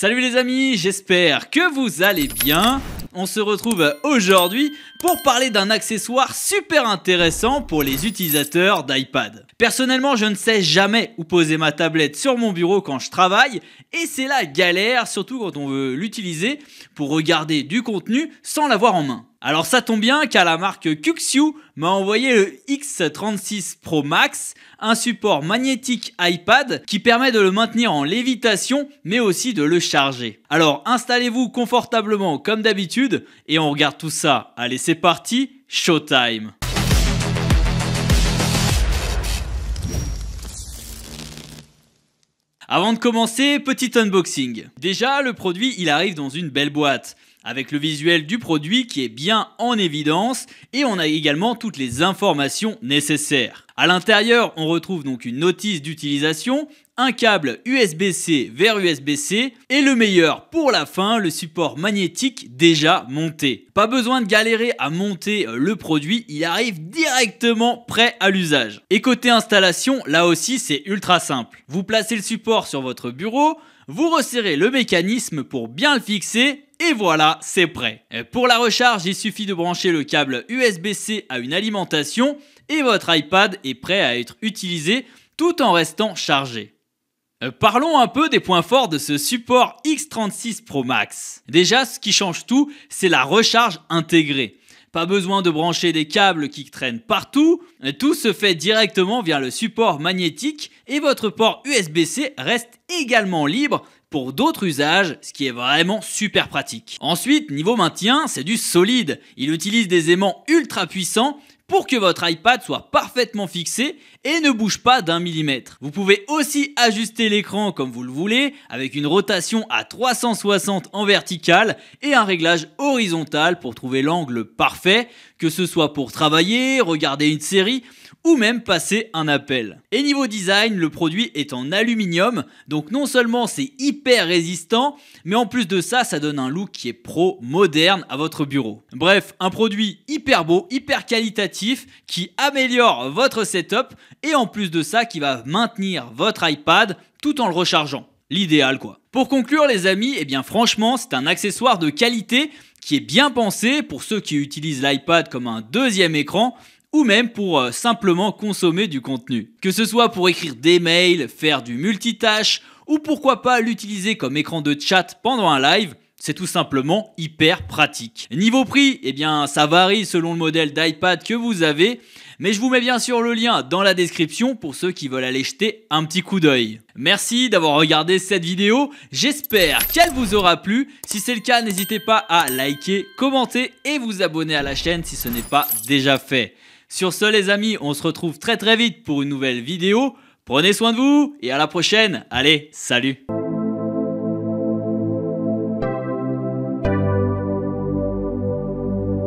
Salut les amis, j'espère que vous allez bien. On se retrouve aujourd'hui pour parler d'un accessoire super intéressant pour les utilisateurs d'iPad. Personnellement, je ne sais jamais où poser ma tablette sur mon bureau quand je travaille, et c'est la galère, surtout quand on veut l'utiliser pour regarder du contenu sans l'avoir en main. Alors ça tombe bien car la marque Cuxiu m'a envoyé le X36 Pro Max, un support magnétique iPad qui permet de le maintenir en lévitation mais aussi de le charger. Alors installez-vous confortablement comme d'habitude et on regarde tout ça. Allez c'est parti, showtime Avant de commencer, petit unboxing. Déjà, le produit, il arrive dans une belle boîte avec le visuel du produit qui est bien en évidence et on a également toutes les informations nécessaires. À l'intérieur, on retrouve donc une notice d'utilisation, un câble USB-C vers USB-C et le meilleur pour la fin, le support magnétique déjà monté. Pas besoin de galérer à monter euh, le produit, il arrive directement prêt à l'usage. Et côté installation, là aussi c'est ultra simple. Vous placez le support sur votre bureau, vous resserrez le mécanisme pour bien le fixer et voilà, c'est prêt. Euh, pour la recharge, il suffit de brancher le câble USB-C à une alimentation et votre iPad est prêt à être utilisé tout en restant chargé. Euh, parlons un peu des points forts de ce support X36 Pro Max. Déjà, ce qui change tout, c'est la recharge intégrée. Pas besoin de brancher des câbles qui traînent partout, tout se fait directement via le support magnétique et votre port USB-C reste également libre pour d'autres usages, ce qui est vraiment super pratique. Ensuite, niveau maintien, c'est du solide. Il utilise des aimants ultra puissants pour que votre iPad soit parfaitement fixé et ne bouge pas d'un millimètre. Vous pouvez aussi ajuster l'écran comme vous le voulez avec une rotation à 360 en vertical et un réglage horizontal pour trouver l'angle parfait, que ce soit pour travailler, regarder une série ou même passer un appel. Et niveau design, le produit est en aluminium, donc non seulement c'est hyper résistant, mais en plus de ça, ça donne un look qui est pro, moderne à votre bureau. Bref, un produit hyper beau, hyper qualitatif, qui améliore votre setup, et en plus de ça, qui va maintenir votre iPad tout en le rechargeant. L'idéal quoi. Pour conclure les amis, eh bien franchement c'est un accessoire de qualité qui est bien pensé pour ceux qui utilisent l'iPad comme un deuxième écran ou même pour euh, simplement consommer du contenu. Que ce soit pour écrire des mails, faire du multitâche, ou pourquoi pas l'utiliser comme écran de chat pendant un live, c'est tout simplement hyper pratique. Niveau prix, eh bien ça varie selon le modèle d'iPad que vous avez, mais je vous mets bien sûr le lien dans la description pour ceux qui veulent aller jeter un petit coup d'œil. Merci d'avoir regardé cette vidéo, j'espère qu'elle vous aura plu. Si c'est le cas, n'hésitez pas à liker, commenter et vous abonner à la chaîne si ce n'est pas déjà fait. Sur ce les amis, on se retrouve très très vite pour une nouvelle vidéo. Prenez soin de vous et à la prochaine. Allez, salut